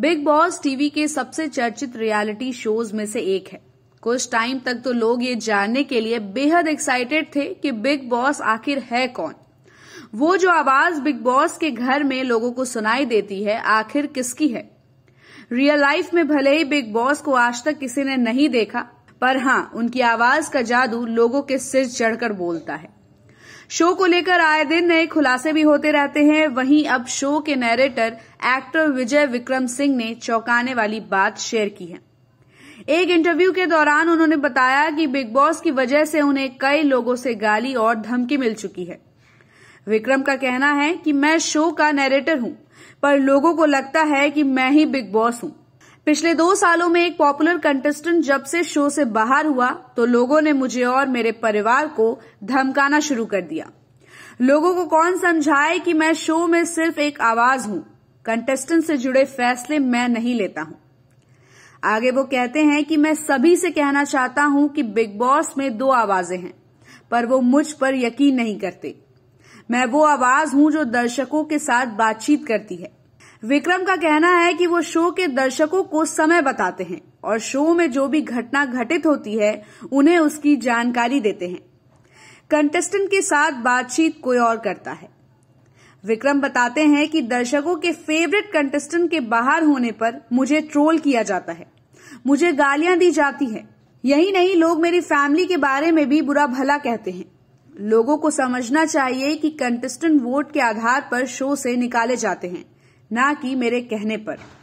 big boss TV के सबसे चर्चित रियलिटी शोज में से एक है कुछ टाइम तक तो लोग ये जानने के लिए बेहद एक्साइटेड थे कि बिग बॉस आखिर है कौन वो जो आवाज बिग बॉस के घर में लोगों को सुनाई देती है आखिर किसकी है रियल लाइफ में भले ही बिग बॉस को आज तक किसी ने नहीं देखा पर हाँ उनकी आवाज का जादू लोगों के सिर चढ़कर बोलता है शो को लेकर आए दिन नए खुलासे भी होते रहते हैं वहीं अब शो के नैरेटर एक्टर विजय विक्रम सिंह ने चौंकाने वाली बात शेयर की है एक इंटरव्यू के दौरान उन्होंने बताया कि बिग बॉस की वजह से उन्हें कई लोगों से गाली और धमकी मिल चुकी है विक्रम का कहना है कि मैं शो का नैरेटर हूं पर लोगों को लगता है कि मैं ही बिग बॉस हूं पिछले दो सालों में एक पॉपुलर कंटेस्टेंट जब से शो से बाहर हुआ तो लोगों ने मुझे और मेरे परिवार को धमकाना शुरू कर दिया लोगों को कौन समझाए कि मैं शो में सिर्फ एक आवाज हूं कंटेस्टेंट से जुड़े फैसले मैं नहीं लेता हूं आगे वो कहते हैं कि मैं सभी से कहना चाहता हूं कि बिग बॉस में दो आवाजें हैं पर वो मुझ पर यकीन नहीं करते मैं वो आवाज हूं जो दर्शकों के साथ बातचीत करती है विक्रम का कहना है कि वो शो के दर्शकों को समय बताते हैं और शो में जो भी घटना घटित होती है उन्हें उसकी जानकारी देते हैं कंटेस्टेंट के साथ बातचीत कोई और करता है विक्रम बताते हैं कि दर्शकों के फेवरेट कंटेस्टेंट के बाहर होने पर मुझे ट्रोल किया जाता है मुझे गालियां दी जाती है यही नहीं लोग मेरी फैमिली के बारे में भी बुरा भला कहते हैं लोगों को समझना चाहिए कि कंटेस्टेंट वोट के आधार पर शो से निकाले जाते हैं ना कि मेरे कहने पर